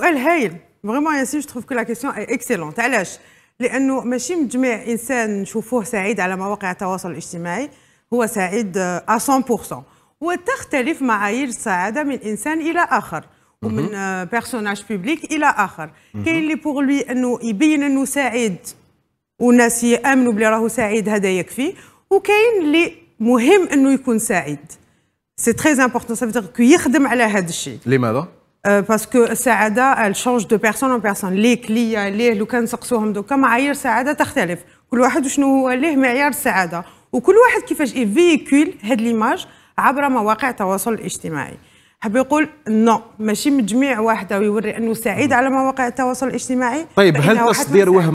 سؤال هايل فريمون ياسين جو تروف كو لا كيسيون اي اكسيلونت علاش لانه ماشي مجميع انسان نشوفوه سعيد على مواقع التواصل الاجتماعي هو سعيد 100% آه، وتختلف معايير السعاده من انسان الى اخر ومن بيرسوناج آه، بيبليك الى اخر كاين اللي بوغ لوي انه يبين انه سعيد والناس يامنوا بلي راهو سعيد هذا يكفي وكاين اللي مهم انه يكون سعيد سي تري امبورتون سافو كو يخدم على هذا الشيء لماذا باسكو السعاده الشونج دو بيرسون ان بيرسون ليك ليا ليه لو كان نسقسوهم دوكا معايير سعاده تختلف كل واحد وشنو هو ليه معيار السعاده وكل واحد كيفاش يفيكول هاد ليماج عبر مواقع التواصل الاجتماعي حب يقول نو ماشي مجميع واحده ويوري انه سعيد على مواقع التواصل الاجتماعي طيب هل تصدير وهم